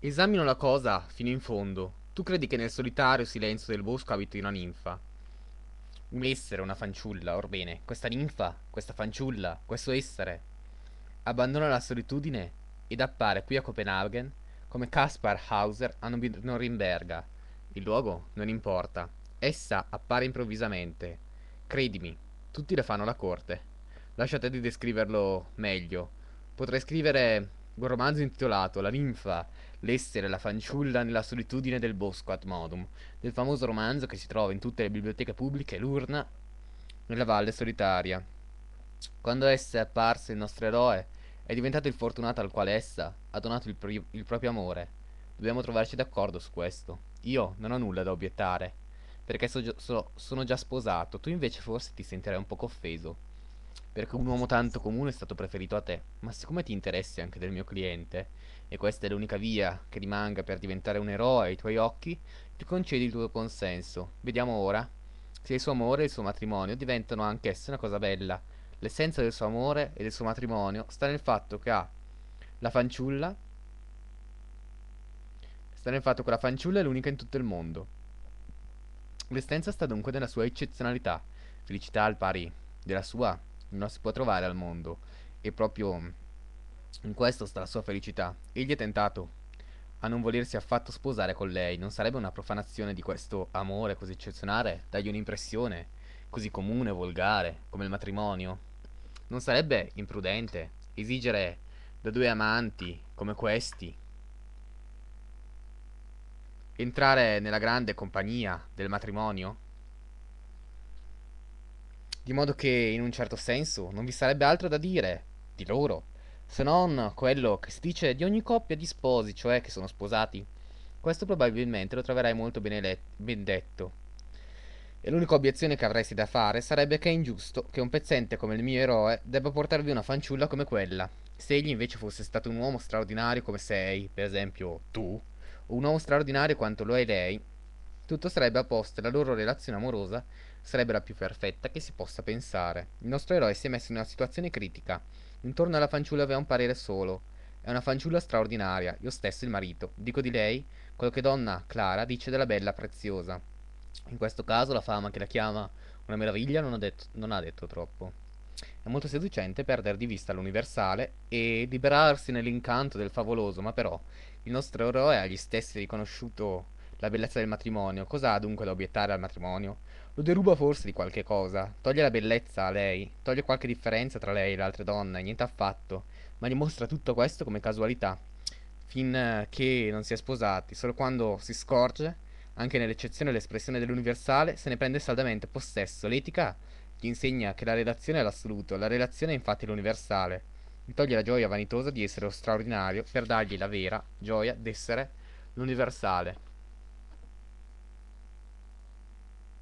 Esamino la cosa fino in fondo. Tu credi che nel solitario silenzio del bosco abiti una ninfa? Un essere, una fanciulla, orbene, questa ninfa, questa fanciulla, questo essere. Abbandona la solitudine ed appare qui a Copenaghen come Caspar Hauser a Norimberga. Il luogo non importa. Essa appare improvvisamente. Credimi, tutti le fanno la corte. Lasciate di descriverlo meglio. Potrei scrivere un romanzo intitolato La ninfa, l'essere, la fanciulla nella solitudine del bosco ad modum, del famoso romanzo che si trova in tutte le biblioteche pubbliche l'urna nella valle solitaria. Quando essa è apparsa il nostro eroe, è diventato il fortunato al quale essa ha donato il, pro il proprio amore. Dobbiamo trovarci d'accordo su questo. Io non ho nulla da obiettare, perché so so sono già sposato, tu invece forse ti sentirai un poco offeso. Perché un uomo tanto comune è stato preferito a te, ma siccome ti interessi anche del mio cliente, e questa è l'unica via che rimanga per diventare un eroe ai tuoi occhi, ti concedi il tuo consenso. Vediamo ora se il suo amore e il suo matrimonio diventano anch'essi una cosa bella. L'essenza del suo amore e del suo matrimonio sta nel fatto che ha la fanciulla sta nel fatto che la fanciulla è l'unica in tutto il mondo. L'essenza sta dunque nella sua eccezionalità, felicità al pari della sua non si può trovare al mondo e proprio in questo sta la sua felicità. Egli è tentato a non volersi affatto sposare con lei, non sarebbe una profanazione di questo amore così eccezionale, dargli un'impressione così comune, volgare, come il matrimonio? Non sarebbe imprudente esigere da due amanti come questi entrare nella grande compagnia del matrimonio? Di modo che, in un certo senso, non vi sarebbe altro da dire di loro, se non quello che si dice di ogni coppia di sposi, cioè che sono sposati. Questo probabilmente lo troverai molto ben, ben detto. E l'unica obiezione che avresti da fare sarebbe che è ingiusto che un pezzente come il mio eroe debba portarvi una fanciulla come quella. Se egli invece fosse stato un uomo straordinario come sei, per esempio tu, o un uomo straordinario quanto lo è lei, tutto sarebbe a posto e la loro relazione amorosa sarebbe la più perfetta che si possa pensare. Il nostro eroe si è messo in una situazione critica. Intorno alla fanciulla aveva un parere solo. È una fanciulla straordinaria, io stesso il marito. Dico di lei quello che donna Clara dice della bella preziosa. In questo caso la fama che la chiama una meraviglia non ha detto, non ha detto troppo. È molto seducente perdere di vista l'universale e liberarsi nell'incanto del favoloso, ma però il nostro eroe ha gli stessi riconosciuto la bellezza del matrimonio, cosa ha dunque da obiettare al matrimonio? Lo deruba forse di qualche cosa, toglie la bellezza a lei, toglie qualche differenza tra lei e le altre donne, niente affatto, ma gli mostra tutto questo come casualità, finché eh, non si è sposati, solo quando si scorge, anche nell'eccezione l'espressione dell'universale, se ne prende saldamente possesso, l'etica gli insegna che la relazione è l'assoluto, la relazione è infatti l'universale, gli toglie la gioia vanitosa di essere lo straordinario per dargli la vera gioia d'essere l'universale.